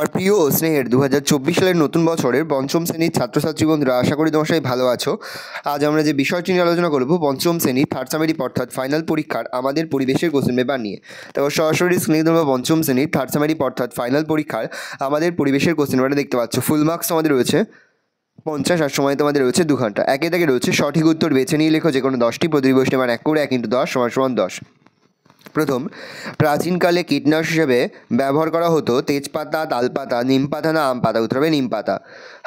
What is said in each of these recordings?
আমার প্রিয় ও স্নেহের দু সালের নতুন বছরের পঞ্চম শ্রেণীর ছাত্রছাত্রী বন্ধুরা আশা করি তোমার সবাই ভালো আছো আজ আমরা যে বিষয়টি নিয়ে আলোচনা করবো পঞ্চম শ্রেণী থার্ড সামেটিভ অর্থাৎ ফাইনাল পরীক্ষার আমাদের পরিবেশের কোশ্চেন পেপার নিয়ে তবে সরাসরি স্ক্রিনে তোমরা পঞ্চম শ্রেণীর থার্ড সামেটিভ অর্থাৎ ফাইনাল পরীক্ষার আমাদের পরিবেশের কোশ্চেন পেপারটা দেখতে পাচ্ছ ফুল মার্কস আমাদের রয়েছে পঞ্চাশ আর সময় তোমাদের রয়েছে দু ঘন্টা একে থেকে রয়েছে সঠিক উত্তর বেছে নিয়ে লেখো যে কোনো দশটি প্রতিবর্ষে মান এক করে এক ইন্টু দশ সমান সমান দশ প্রথম প্রাচীনকালে কীটনাশ হিসেবে ব্যবহার করা হতো তেজপাতা তালপাতা নিমপাতা না আমপাতা উত্তর হবে নিমপাতা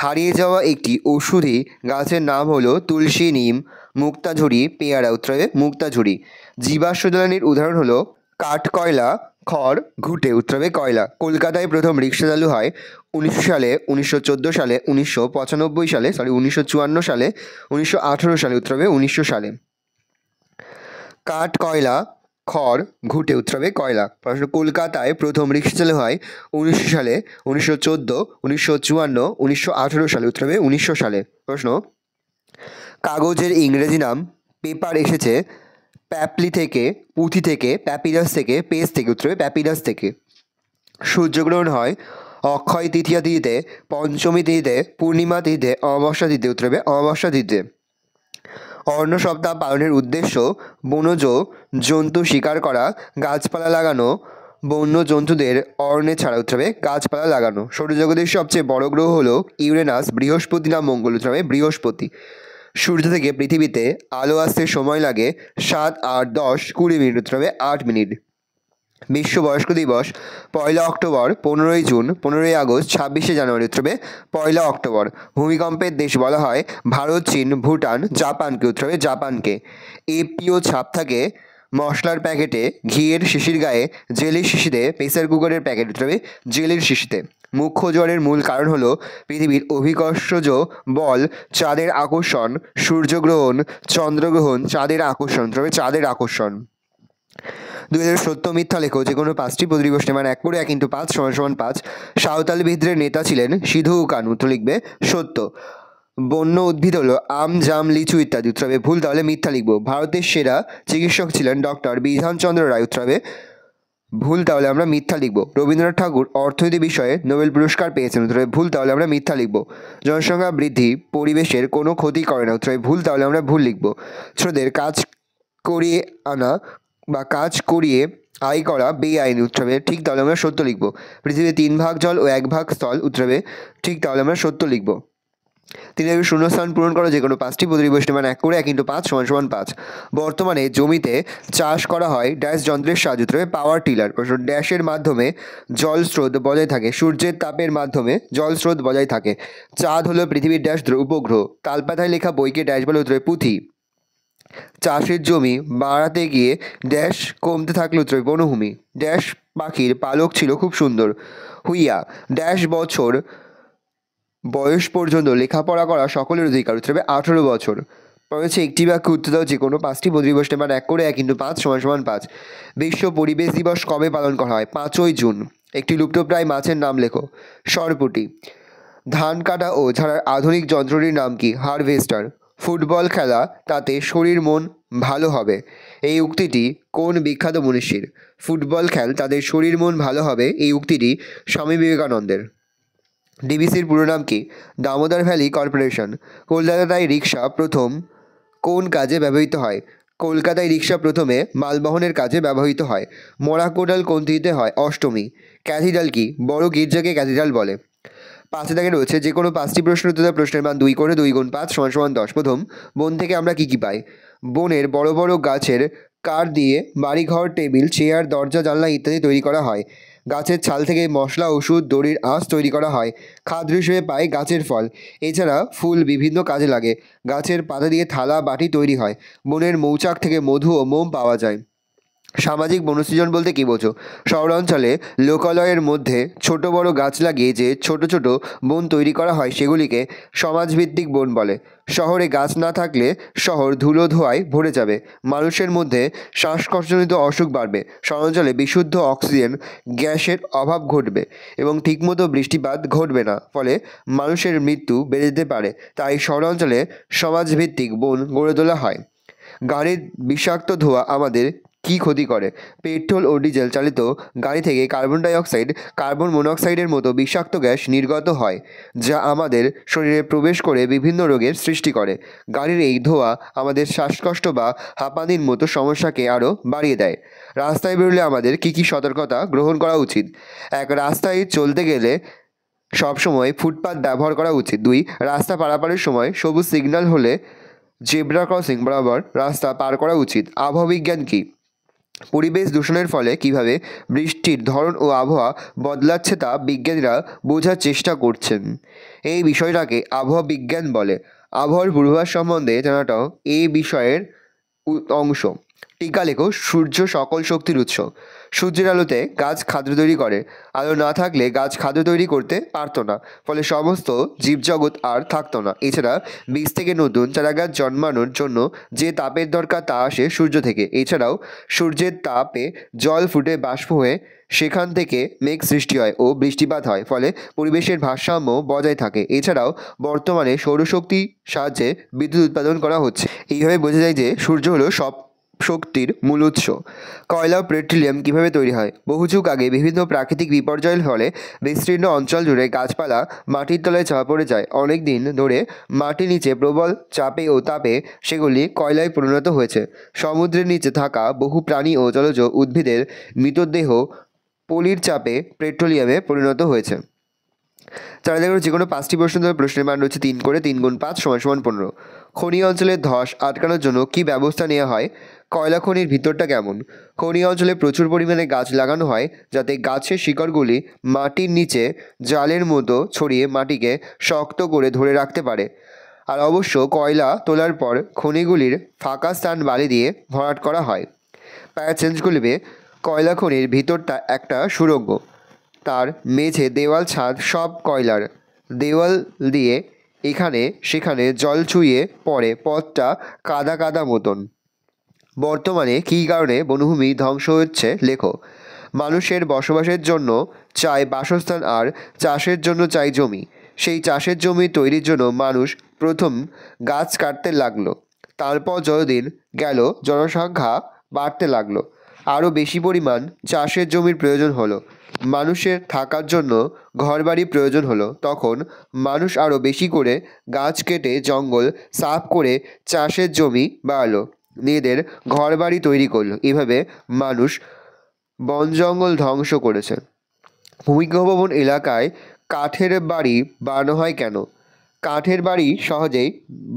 হারিয়ে যাওয়া একটি ওষুধি গাছের নাম হলো তুলসী নিম মুক্তাঝুরি পেয়ারা উত্তর হবে মুক্তাঝুরি জীবাশ্ম উদাহরণ হলো কাঠ কয়লা খড় ঘুটে উত্তর হবে কয়লা কলকাতায় প্রথম রিক্সা চালু হয় উনিশশো সালে উনিশশো সালে উনিশশো সালে সরি উনিশশো সালে উনিশশো সালে উত্তর হবে উনিশশো সালে কাঠ কয়লা খড় ঘুটে উৎসবে কয়লা প্রশ্ন কলকাতায় প্রথম রিক্সা চালু হয় উনিশশো সালে উনিশশো চোদ্দো উনিশশো চুয়ান্ন উনিশশো আঠেরো সালে উত্তরাবে উনিশশো সালে প্রশ্ন কাগজের ইংরেজি নাম পেপার এসেছে প্যাপলি থেকে পুঁথি থেকে প্যাপিরাস থেকে পেজ থেকে উত্তরাবে প্যাপিরাস থেকে সূর্যগ্রহণ হয় অক্ষয় তৃতীয়া তিথিতে পঞ্চমী তিথিতে পূর্ণিমা তিথিতে অমাবস্যা তিথিতে উত্তরাবে অমাবস্যা তিথিতে অরণ্য সপ্তাহ পালনের উদ্দেশ্য বনজ জন্তু শিকার করা গাছপালা লাগানো বন্য জন্তুদের অরণ্যে ছাড়া উৎসবে গাছপালা লাগানো সৌরজগতের সবচেয়ে বড় গ্রহ হল ইউরেনাস বৃহস্পতি না মঙ্গল উৎসবে বৃহস্পতি সূর্য থেকে পৃথিবীতে আলো আসতে সময় লাগে সাত আট দশ কুড়ি মিনিট উৎসবে আট মিনিট বিশ্ব বয়স্ক দিবস পয়লা অক্টোবর পনেরোই জুন পনেরোই আগস্ট ছাব্বিশে জানুয়ারি উৎসবে পয়লা অক্টোবর ভূমিকম্পের দেশ বলা হয় ভারত চীন ভুটান জাপানকে উৎসবে জাপানকে এপিও ছাপ থাকে মশলার প্যাকেটে ঘিয়ের শিশির গায়ে জেলির শিশিতে প্রেসার কুকারের প্যাকেট উৎসবে জেলির শিশিতে মুখ্য জ্বরের মূল কারণ হল পৃথিবীর অভিকর্ষজ বল চাঁদের আকর্ষণ সূর্যগ্রহণ চন্দ্রগ্রহণ চাঁদের আকর্ষণ তবে চাঁদের আকর্ষণ দুই হাজার সত্য মিথ্যা লেখো যে কোনো পাঁচটি প্রশ্নে মানে এক করে এক কিন্তু পাঁচ সমান সমান পাঁচ সাঁওতাল বিদ্রোহের নেতা ছিলেন সিধু কানু তো লিখবে সত্য বন্য উদ্ভিদ হলো আম জাম লিচু ইত্যাদি উত্তরাবে ভুল তাহলে মিথ্যা লিখবো ভারতের সেরা চিকিৎসক ছিলেন ডক্টর বিধানচন্দ্র রায় উত্তরাবে ভুল তাহলে আমরা মিথ্যা লিখব রবীন্দ্রনাথ ঠাকুর অর্থনীতি বিষয়ে নোবেল পুরস্কার পেয়েছেন উত্তরে ভুল তাহলে আমরা মিথ্যা লিখবো জনসংখ্যা বৃদ্ধি পরিবেশের কোনো ক্ষতি করে না উত্তরে ভুল তাহলে আমরা ভুল লিখব শ্রোদের কাজ করিয়ে আনা বা কাজ করিয়ে আয় করা বেআইন উত্তর ঠিক তাহলে আমরা সত্য লিখব পৃথিবীর তিন ভাগ জল ও এক ভাগ স্থল উৎসবে ঠিক তাহলে আমরা সত্য লিখব তিনি একটি শূন্যস্থান পূরণ করো যে কোনো পাঁচটি প্রতিবেশী বৈশিষ্ট্য মান এক করে এক ইন্টু পাঁচ সমান সমান পাঁচ বর্তমানে জমিতে চাষ করা হয় ড্যাশ যন্ত্রের সাহায্য তবে পাওয়ার টিলার প্রশ্ন ড্যাশের মাধ্যমে জল স্রোত বজায় থাকে সূর্যের তাপের মাধ্যমে জল স্রোত বজায় থাকে চাঁদ হলো পৃথিবীর ড্যাশ উপগ্রহ তালপাতায় লেখা বইকে ড্যাশ বলে উৎসবে পুঁথি চাষের জমি বাড়াতে গিয়ে ড্যাশ কমতে থাকলো বনভূমি ড্যাশ পাখির পালক ছিল খুব সুন্দর হুইয়া ড্যাশ বছর বয়স পর্যন্ত লেখাপড়া করা সকলের অধিকার উত্তর হবে আঠেরো বছর রয়েছে একটি বাক্যে উত্তর দাও যে কোনো পাঁচটি বদ্রিবসনে মানে এক করে এক কিন্তু পাঁচ সমান সমান পাঁচ বিশ্ব পরিবেশ দিবস কবে পালন করা হয় পাঁচই জুন একটি লুপ্তপ্রায় মাছের নাম লেখো সরপুটি ধান কাটা ও ঝাড়ার আধুনিক যন্ত্রটির নাম কি হারভেস্টার ফুটবল খেলা তাতে শরীর মন ভালো হবে এই উক্তিটি কোন বিখ্যাত মনীষীর ফুটবল খেল তাদের শরীর মন ভালো হবে এই উক্তিটি স্বামী বিবেকানন্দের ডিবিসির পুরো নাম কি দামোদর ভ্যালি কর্পোরেশন কলকাতায় রিক্সা প্রথম কোন কাজে ব্যবহৃত হয় কলকাতায় রিক্সা প্রথমে মালবহনের কাজে ব্যবহৃত হয় মরা কোডাল কোন হয় অষ্টমী ক্যাথিড্রাল কি বড় গির্জাকে ক্যাথিড্রাল বলে পাঁচে দাগে রয়েছে যে কোনো পাঁচটি প্রশ্ন উত্তর প্রশ্নের মান দুই করে দুই গুণ পাঁচ সমান সমান দশ প্রথম বন থেকে আমরা কি কি পাই বনের বড় বড় গাছের কার দিয়ে বাড়িঘর টেবিল চেয়ার দরজা জানলা ইত্যাদি তৈরি করা হয় গাছের ছাল থেকে মশলা ওষুধ দড়ির আঁশ তৈরি করা হয় খাদ্য হিসেবে পায় গাছের ফল এছাড়া ফুল বিভিন্ন কাজে লাগে গাছের পাতা দিয়ে থালা বাটি তৈরি হয় বনের মৌচাক থেকে মধু ও মোম পাওয়া যায় সামাজিক বনসৃজন বলতে কী বোঝো শহরাঞ্চলে লোকালয়ের মধ্যে ছোট বড় গাছ লাগিয়ে যে ছোট ছোট বন তৈরি করা হয় সেগুলিকে সমাজভিত্তিক বন বলে শহরে গাছ না থাকলে শহর ধুলো ধোয়ায় ভরে যাবে মানুষের মধ্যে শ্বাসকষ্টজনিত অসুখ বাড়বে শহরাঞ্চলে বিশুদ্ধ অক্সিজেন গ্যাসের অভাব ঘটবে এবং ঠিকমতো বৃষ্টিপাত ঘটবে না ফলে মানুষের মৃত্যু বেড়ে যেতে পারে তাই শহরাঞ্চলে সমাজভিত্তিক বন গড়ে তোলা হয় গাড়ির বিষাক্ত ধোঁয়া আমাদের কী ক্ষতি করে পেট্রোল ও ডিজেল চালিত গাড়ি থেকে কার্বন ডাইঅক্সাইড কার্বন মনোক্সাইডের মতো বিষাক্ত গ্যাস নির্গত হয় যা আমাদের শরীরে প্রবেশ করে বিভিন্ন রোগের সৃষ্টি করে গাড়ির এই ধোঁয়া আমাদের শ্বাসকষ্ট বা হাঁপানির মতো সমস্যাকে আরও বাড়িয়ে দেয় রাস্তায় বেরোলে আমাদের কী কী সতর্কতা গ্রহণ করা উচিত এক রাস্তায় চলতে গেলে সবসময় ফুটপাথ ব্যবহার করা উচিত দুই রাস্তা পারাপারের সময় সবুজ সিগন্যাল হলে জেব্রা ক্রসিং বরাবর রাস্তা পার করা উচিত আবহাওয়া বিজ্ঞান কী পরিবেশ দূষণের ফলে কিভাবে বৃষ্টির ধরন ও আবহাওয়া বদলাচ্ছে তা বিজ্ঞানীরা বোঝার চেষ্টা করছেন এই বিষয়টাকে আবহাওয়া বিজ্ঞান বলে আবহাওয়ার পূর্বাভাস সম্বন্ধে জানাটাও এই বিষয়ের অংশ টিকা লেখো সূর্য সকল শক্তির উৎস সূর্যের আলোতে গাছ খাদ্য তৈরি করে আলো না থাকলে গাছ খাদ্য তৈরি করতে পারত না ফলে সমস্ত জীবজগৎ আর থাকতো না এছাড়া বীজ থেকে নতুন চারাগাছ জন্মানোর জন্য যে তাপের দরকার তা আসে সূর্য থেকে এছাড়াও সূর্যের তাপে জল ফুটে বাষ্প হয়ে সেখান থেকে মেঘ সৃষ্টি হয় ও বৃষ্টিপাত হয় ফলে পরিবেশের ভারসাম্য বজায় থাকে এছাড়াও বর্তমানে সৌরশক্তি সাহায্যে বিদ্যুৎ উৎপাদন করা হচ্ছে এইভাবে বোঝা যায় যে সূর্য হলো সব শক্তির মূল উৎস কয়লা ও পেট্রোলিয়াম কীভাবে তৈরি হয় বহু যুগ আগে বিভিন্ন প্রাকৃতিক বিপর্যয়ের ফলে বিস্তীর্ণ অঞ্চল জুড়ে গাছপালা মাটির তলায় চাপা পড়ে যায় অনেক দিন ধরে মাটির নিচে প্রবল চাপে ও তাপে সেগুলি কয়লায় পরিণত হয়েছে সমুদ্রের নিচে থাকা বহু প্রাণী ও জলজ উদ্ভিদের মৃতদেহ পলির চাপে পেট্রোলিয়ামে পরিণত হয়েছে চার দেখো যে কোনো পাঁচটি প্রশ্ন ধরে প্রশ্নের মান রয়েছে তিন করে তিন গুণ পাঁচ সমান সমান পনেরো খনি অঞ্চলের ধস আটকানোর জন্য কি ব্যবস্থা নেওয়া হয় কয়লা খনির ভিতরটা কেমন খনি অঞ্চলে প্রচুর পরিমাণে গাছ লাগানো হয় যাতে গাছের শিকড়গুলি মাটির নিচে জালের মতো ছড়িয়ে মাটিকে শক্ত করে ধরে রাখতে পারে আর অবশ্য কয়লা তোলার পর খনিগুলির ফাঁকা স্থান বালি দিয়ে ভরাট করা হয় প্যাচেঞ্জগুলিতে কয়লা খনির ভিতরটা একটা সুরঙ্গ তার মেঝে দেওয়াল ছাদ সব কয়লার দেওয়াল দিয়ে এখানে সেখানে জল চুইয়ে পড়ে পথটা কাদা কাদা মতন বর্তমানে কী কারণে বনভূমি ধ্বংস হচ্ছে লেখো মানুষের বসবাসের জন্য চাই বাসস্থান আর চাষের জন্য চাই জমি সেই চাষের জমি তৈরির জন্য মানুষ প্রথম গাছ কাটতে লাগলো তারপর যতদিন গেল জনসংখ্যা বাড়তে লাগলো আরও বেশি পরিমাণ চাষের জমির প্রয়োজন হলো মানুষের থাকার জন্য ঘরবাড়ি প্রয়োজন হলো তখন মানুষ আরও বেশি করে গাছ কেটে জঙ্গল সাফ করে চাষের জমি বাড়ালো নিজেদের ঘরবাড়ি তৈরি করলো এভাবে মানুষ বন জঙ্গল ধ্বংস করেছে ভূমিগহ্বন এলাকায় কাঠের বাড়ি বানানো হয় কেন কাঠের বাড়ি সহজেই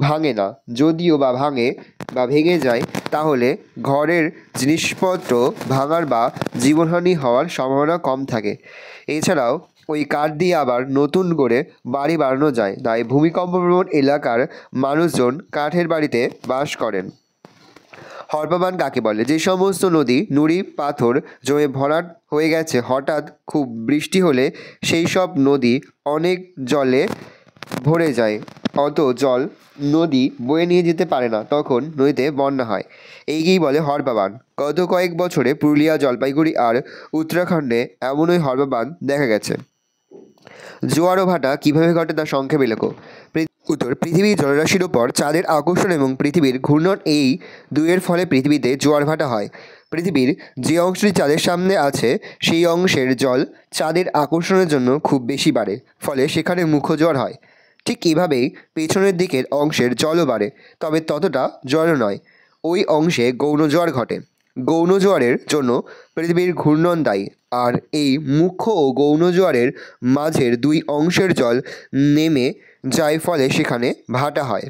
ভাঙে না যদিও বা ভাঙে বা ভেঙে যায় তাহলে ঘরের জিনিসপত্র ভাঙার বা জীবনহানি হওয়ার সম্ভাবনা কম থাকে এছাড়াও ওই কাঠ দিয়ে আবার নতুন করে বাড়ি বাড়ানো যায় তাই ভূমিকম্প এলাকার মানুষজন কাঠের বাড়িতে বাস করেন হরপমান কাকে বলে যে সমস্ত নদী নুড়ি পাথর জমে ভরাট হয়ে গেছে হঠাৎ খুব বৃষ্টি হলে সেই সব নদী অনেক জলে ভরে যায় অত জল নদী বয়ে নিয়ে যেতে পারে না তখন নদীতে বন্যা হয় এইকেই বলে হরবাবান গত কয়েক বছরে পুরুলিয়া জলপাইগুড়ি আর উত্তরাখণ্ডে এমনই হরবাবান দেখা গেছে জোয়ার ভাটা কীভাবে ঘটে তা সংক্ষেপে লেখো উত্তর পৃথিবীর জলরাশির ওপর চাঁদের আকর্ষণ এবং পৃথিবীর ঘূর্ণন এই দুয়ের ফলে পৃথিবীতে জোয়ার ভাটা হয় পৃথিবীর যে অংশটি চাঁদের সামনে আছে সেই অংশের জল চাঁদের আকর্ষণের জন্য খুব বেশি বাড়ে ফলে সেখানে মুখ্য জোয়ার হয় ঠিক এভাবেই পেছনের দিকের অংশের জলও বাড়ে তবে ততটা জল নয় ওই অংশে গৌণ জোয়ার ঘটে গৌণ জোয়ারের জন্য পৃথিবীর ঘূর্ণন দায়ী আর এই মুখ্য ও গৌণ জোয়ারের মাঝের দুই অংশের জল নেমে যায় ফলে সেখানে ভাটা হয়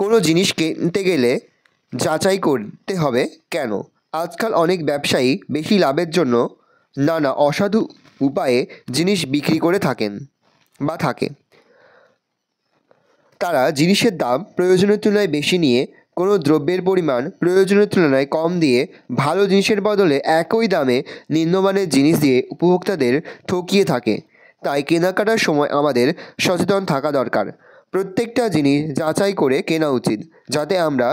কোনো জিনিস কিনতে গেলে যাচাই করতে হবে কেন আজকাল অনেক ব্যবসায়ী বেশি লাভের জন্য নানা অসাধু উপায়ে জিনিস বিক্রি করে থাকেন বা থাকে তারা জিনিসের দাম প্রয়োজনের তুলনায় বেশি নিয়ে কোনো দ্রব্যের পরিমাণ প্রয়োজনের তুলনায় কম দিয়ে ভালো জিনিসের বদলে একই দামে নিম্নমানের জিনিস দিয়ে উপভোক্তাদের ঠকিয়ে থাকে তাই কেনাকাটার সময় আমাদের সচেতন থাকা দরকার প্রত্যেকটা জিনিস যাচাই করে কেনা উচিত যাতে আমরা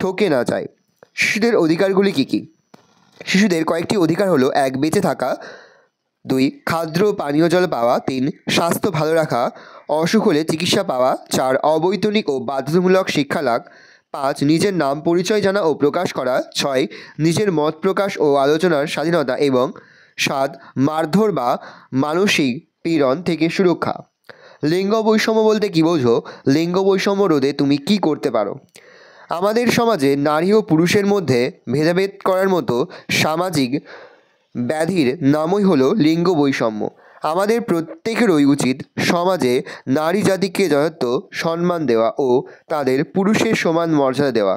ঠকে না যাই শিশুদের অধিকারগুলি কী কী শিশুদের কয়েকটি অধিকার হলো এক বেঁচে থাকা দুই খাদ্য পানীয় জল পাওয়া তিন স্বাস্থ্য ভালো রাখা অসুখ হলে চিকিৎসা পাওয়া চার অবৈতনিক ও বাধ্যতামূলক শিক্ষা লাভ পাঁচ নিজের নাম পরিচয় জানা ও প্রকাশ করা ছয় নিজের মত প্রকাশ ও আলোচনার স্বাধীনতা এবং সাত মারধর বা মানসিক পীড়ন থেকে সুরক্ষা লিঙ্গ বৈষম্য বলতে কী বোঝো লিঙ্গ বৈষম্য রোধে তুমি কি করতে পারো আমাদের সমাজে নারী ও পুরুষের মধ্যে ভেদাভেদ করার মতো সামাজিক ব্যাধির নামই হলো লিঙ্গ বৈষম্য আমাদের প্রত্যেকেরই উচিত সমাজে নারী জাতিকে যথার্থ সম্মান দেওয়া ও তাদের পুরুষের সমান মর্যাদা দেওয়া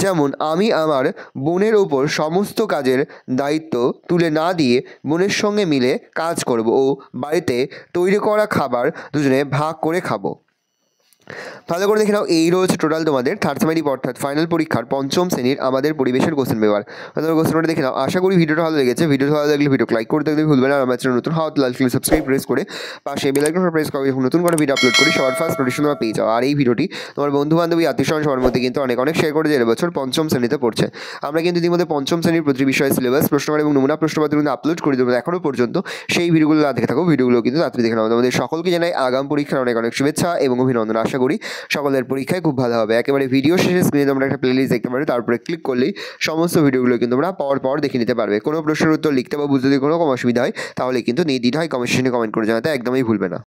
যেমন আমি আমার বোনের ওপর সমস্ত কাজের দায়িত্ব তুলে না দিয়ে বোনের সঙ্গে মিলে কাজ করব ও বাড়িতে তৈরি করা খাবার দুজনে ভাগ করে খাবো ভালো করে দেখে নাও এই রয়েছে টোটাল তোমাদের থার্ড সেমারি অর্থাৎ ফাইনাল পরীক্ষার পঞ্চম শ্রেণীর আমাদের পরিবেশের কোশ্চেন পেপার কোশ্চেন কোশ্চেনটা দেখে নাও আশা করি ভিডিওটা ভালো লেগেছে ভিডিও ভালো লাগলে ভিডিও লাইক করতে দেখলে ভুলবে না আর আমার চ্যানেল নতুন হাওয়া লাল ক্লিক সাবস্ক্রাইব প্রেস করে পাশে বেল আইকনটা প্রেস করো যখন নতুন কোনো ভিডিও আপলোড করি সবার ফার্স্ট নোটিফিকেশন তোমরা পেয়ে যাও আর এই ভিডিওটি তোমার বন্ধু বান্ধবী আত্মীয় স্বজন সবার মধ্যে কিন্তু অনেক অনেক শেয়ার করে যে বছর পঞ্চম শ্রেণীতে পড়ছে আমরা কিন্তু ইতিমধ্যে পঞ্চম শ্রেণীর প্রতি বিষয়ে সিলেবাস প্রশ্নকার এবং নমুনা প্রশ্নপত্র কিন্তু আপলোড করে দেবো এখনও পর্যন্ত সেই ভিডিওগুলো না দেখে থাকো ভিডিওগুলো কিন্তু তাড়াতাড়ি দেখে নাও তোমাদের সকলকে জানাই আগাম পরীক্ষার অনেক অনেক শুভেচ্ছা এবং অভিনন্দন আশা করি সকলের পরীক্ষায় খুব ভালো হবে একেবারে ভিডিও শেষে স্ক্রিনে তোমরা একটা প্লেলিস্ট দেখতে পারবে তারপরে ক্লিক করলেই সমস্ত ভিডিওগুলো কিন্তু তোমরা পর পর দেখে নিতে পারবে কোনো প্রশ্নের উত্তর লিখতে বা বুঝতে যদি কোনো অসুবিধা হয় তাহলে কিন্তু নিয়ে কমেন্ট হয় কমেন্ট করে জানাতে একদমই ভুলবে না